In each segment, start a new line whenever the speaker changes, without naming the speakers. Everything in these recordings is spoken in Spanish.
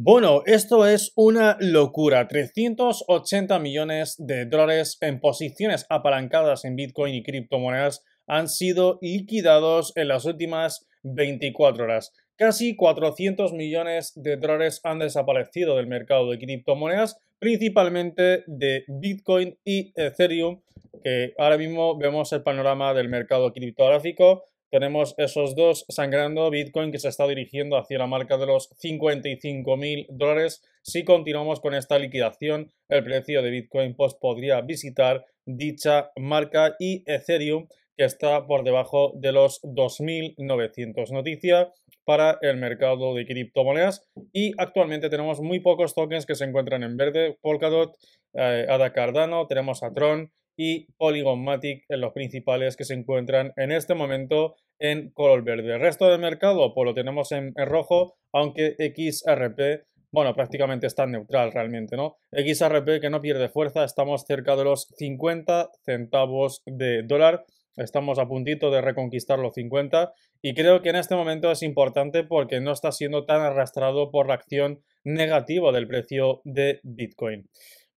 Bueno, esto es una locura. 380 millones de dólares en posiciones apalancadas en Bitcoin y criptomonedas han sido liquidados en las últimas 24 horas. Casi 400 millones de dólares han desaparecido del mercado de criptomonedas, principalmente de Bitcoin y Ethereum, que ahora mismo vemos el panorama del mercado criptográfico tenemos esos dos sangrando. Bitcoin que se está dirigiendo hacia la marca de los 55 mil dólares. Si continuamos con esta liquidación, el precio de Bitcoin Post pues, podría visitar dicha marca y Ethereum que está por debajo de los 2.900. Noticia para el mercado de criptomonedas y actualmente tenemos muy pocos tokens que se encuentran en verde. Polkadot, eh, Ada Cardano, tenemos a Tron y Polygon en los principales que se encuentran en este momento en color verde. El resto del mercado pues lo tenemos en, en rojo, aunque XRP bueno, prácticamente está neutral realmente, ¿no? XRP que no pierde fuerza, estamos cerca de los 50 centavos de dólar, estamos a puntito de reconquistar los 50 y creo que en este momento es importante porque no está siendo tan arrastrado por la acción negativa del precio de Bitcoin.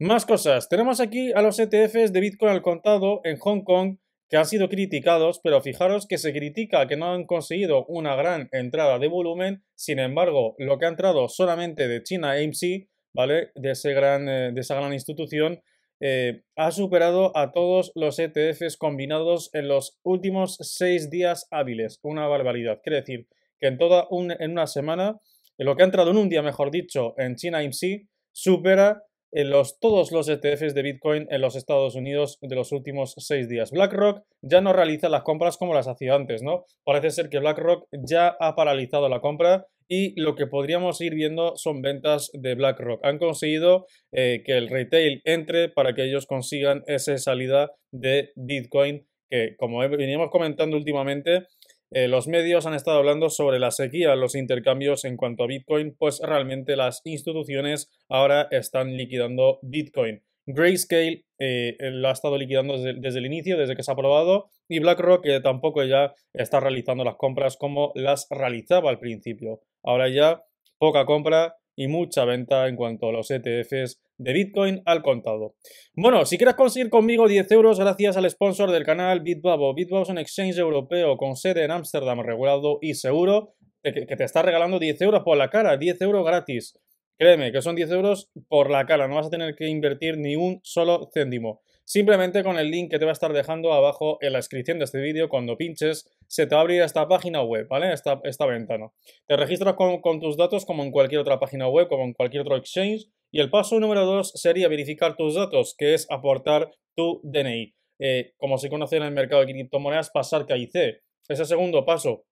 Más cosas. Tenemos aquí a los ETFs de Bitcoin al contado en Hong Kong que han sido criticados, pero fijaros que se critica que no han conseguido una gran entrada de volumen. Sin embargo, lo que ha entrado solamente de China AMC, ¿vale? De, ese gran, eh, de esa gran institución, eh, ha superado a todos los ETFs combinados en los últimos seis días hábiles. Una barbaridad. Quiere decir que en toda un, en una semana, en lo que ha entrado en un día, mejor dicho, en China AMC, supera en los, todos los ETFs de Bitcoin en los Estados Unidos de los últimos seis días. BlackRock ya no realiza las compras como las hacía antes, ¿no? Parece ser que BlackRock ya ha paralizado la compra y lo que podríamos ir viendo son ventas de BlackRock. Han conseguido eh, que el retail entre para que ellos consigan esa salida de Bitcoin que, como veníamos comentando últimamente, eh, los medios han estado hablando sobre la sequía, los intercambios en cuanto a Bitcoin, pues realmente las instituciones ahora están liquidando Bitcoin. Grayscale eh, eh, lo ha estado liquidando desde, el inicio, desde que se ha aprobado, y BlackRock tampoco ya está realizando las compras como las realizaba al principio. Ahora ya poca compra, y mucha venta en cuanto a los ETFs de Bitcoin al contado. Bueno, si quieres conseguir conmigo 10 euros gracias al sponsor del canal Bitbabo. Bitbabo es un exchange europeo con sede en Ámsterdam regulado y seguro que te está regalando 10 euros por la cara, 10 euros gratis. Créeme que son 10 euros por la cara, no vas a tener que invertir ni un solo céntimo. Simplemente con el link que te va a estar dejando abajo en la descripción de este vídeo, cuando pinches, se te va esta página web, ¿vale? Esta, ventana. Te registras con, tus datos como en cualquier otra página web, como en cualquier otro exchange. Y el paso número dos sería verificar tus datos, que es aportar tu DNI. Eh, como se conoce en el mercado de criptomonedas, pasar KIC. Ese es el segundo paso.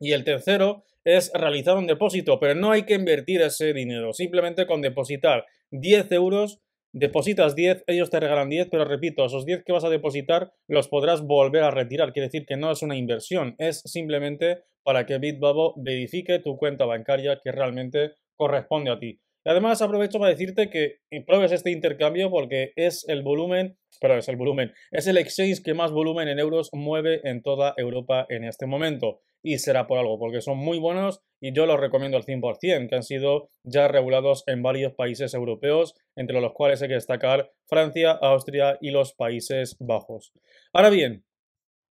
Y el tercero es realizar un depósito, pero no hay que invertir ese dinero. Simplemente con depositar 10 euros depositas 10, ellos te regalan 10, pero repito, esos 10 que vas a depositar los podrás volver a retirar. Quiere decir que no es una inversión, es simplemente para que Bitbabo verifique tu cuenta bancaria que realmente corresponde a ti. Además, aprovecho para decirte que pruebes este intercambio porque es el volumen, pero es el volumen, es el exchange que más volumen en euros mueve en toda Europa en este momento. Y será por algo, porque son muy buenos y yo los recomiendo al 100%, que han sido ya regulados en varios países europeos, entre los cuales hay que destacar Francia, Austria y los Países Bajos. Ahora bien,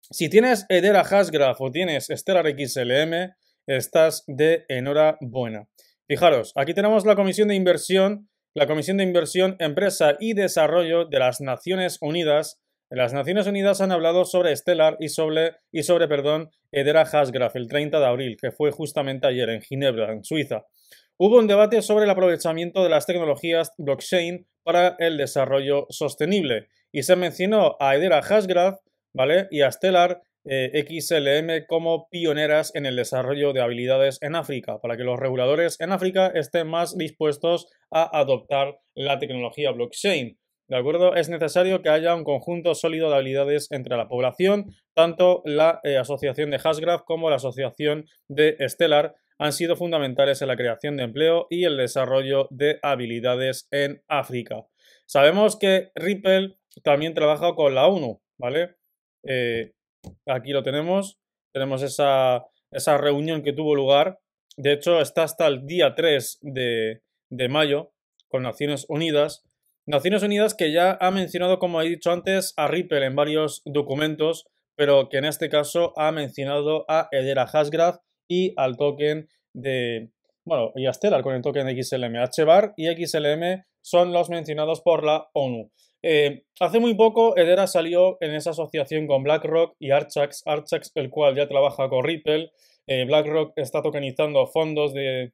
si tienes Edera Hasgraph o tienes Stellar XLM, estás de enhorabuena. Fijaros, aquí tenemos la Comisión de Inversión, la Comisión de Inversión, Empresa y Desarrollo de las Naciones Unidas. Las Naciones Unidas han hablado sobre Stellar y sobre, y sobre perdón, Edera Hasgraf el 30 de abril, que fue justamente ayer en Ginebra, en Suiza. Hubo un debate sobre el aprovechamiento de las tecnologías blockchain para el desarrollo sostenible y se mencionó a Edera Hasgraf ¿vale? y a Stellar eh, XLM como pioneras en el desarrollo de habilidades en África, para que los reguladores en África estén más dispuestos a adoptar la tecnología blockchain. ¿De acuerdo? Es necesario que haya un conjunto sólido de habilidades entre la población, tanto la eh, asociación de Hashgraph como la asociación de Stellar han sido fundamentales en la creación de empleo y el desarrollo de habilidades en África. Sabemos que Ripple también trabaja con la ONU, ¿vale? Eh, Aquí lo tenemos. Tenemos esa, reunión que tuvo lugar. De hecho, está hasta el día 3 de, de mayo con Naciones Unidas. Naciones Unidas que ya ha mencionado, como he dicho antes, a Ripple en varios documentos, pero que en este caso ha mencionado a Edera Hashgraph y al token de. Bueno, y a Stellar con el token de XLM, y XLM son los mencionados por la ONU. Eh, hace muy poco, Edera salió en esa asociación con BlackRock y Archax, Archax el cual ya trabaja con Ripple. Eh, BlackRock está tokenizando fondos de,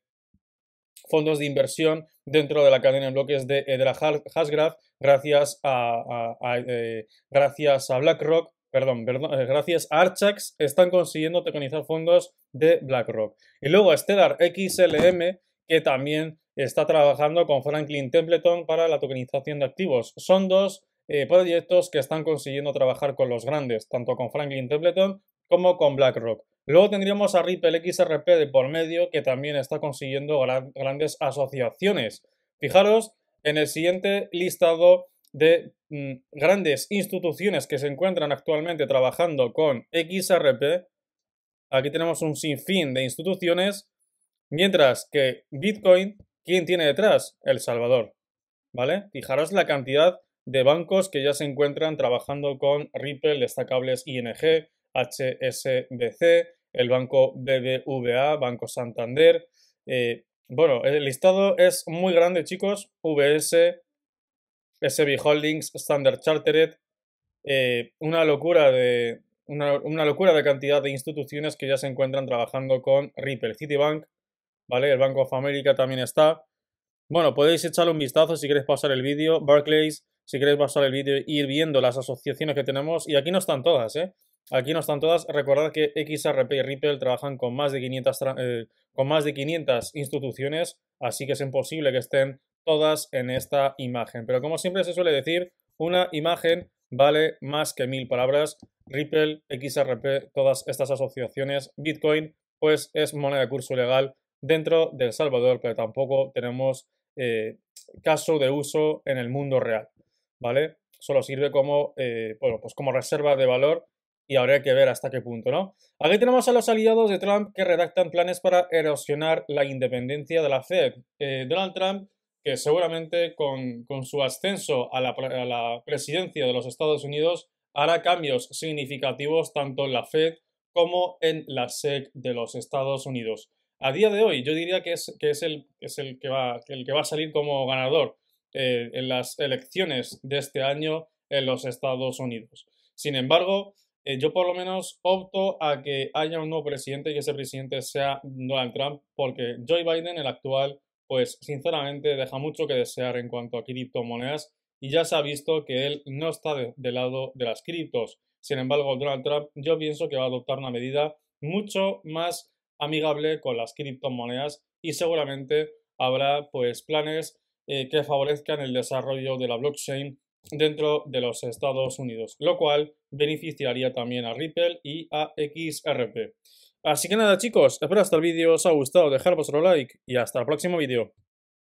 fondos de inversión dentro de la cadena de bloques de la Hashgraph. gracias a, eh, gracias a BlackRock. Perdón, gracias a Archax están consiguiendo tokenizar fondos de BlackRock. Y luego Stellar XLM, que también está trabajando con Franklin Templeton para la tokenización de activos. Son dos eh, proyectos que están consiguiendo trabajar con los grandes, tanto con Franklin Templeton como con BlackRock. Luego tendríamos a Ripple XRP de por medio, que también está consiguiendo grandes asociaciones. Fijaros en el siguiente listado de mm, grandes instituciones que se encuentran actualmente trabajando con XRP. Aquí tenemos un sinfín de instituciones, mientras que Bitcoin ¿Quién tiene detrás? El Salvador. ¿Vale? Fijaros la cantidad de bancos que ya se encuentran trabajando con Ripple, destacables ING, HSBC, el banco BBVA, Banco Santander. Eh, bueno, el listado es muy grande, chicos. VS, SB Holdings, Standard Chartered. Eh, una, locura de, una locura de cantidad de instituciones que ya se encuentran trabajando con Ripple, Citibank, ¿vale? El banco of America también está. Bueno, podéis echarle un vistazo si queréis pasar el vídeo. Barclays, si queréis pasar el vídeo, ir viendo las asociaciones que tenemos. Y aquí no están todas, ¿eh? Aquí no están todas. Recordad que XRP y Ripple trabajan con más de 500, eh, con más de 500 instituciones, así que es imposible que estén todas en esta imagen. Pero como siempre se suele decir, una imagen vale más que mil palabras. Ripple, XRP, todas estas asociaciones, Bitcoin, pues es moneda de curso legal dentro de El Salvador, pero tampoco tenemos eh, caso de uso en el mundo real, ¿vale? Solo sirve como, eh, bueno, pues como reserva de valor y habría que ver hasta qué punto, ¿no? Aquí tenemos a los aliados de Trump que redactan planes para erosionar la independencia de la Fed. Eh, Donald Trump, que seguramente con, su ascenso a la presidencia de los Estados Unidos hará cambios significativos tanto en la Fed como en la SEC de los Estados Unidos a día de hoy yo diría que es, que es, el, es el, que va, el que va a salir como ganador eh, en las elecciones de este año en los Estados Unidos. Sin embargo, eh, yo por lo menos opto a que haya un nuevo presidente y ese presidente sea Donald Trump, porque Joe Biden, el actual, pues sinceramente deja mucho que desear en cuanto a criptomonedas y ya se ha visto que él no está del lado de las criptos. Sin embargo, Donald Trump yo pienso que va a adoptar una medida mucho más amigable con las criptomonedas y seguramente habrá pues planes eh, que favorezcan el desarrollo de la blockchain dentro de los Estados Unidos, lo cual beneficiaría también a Ripple y a XRP. Así que nada chicos, espero hasta el vídeo os ha gustado, dejar vuestro like y hasta el próximo vídeo.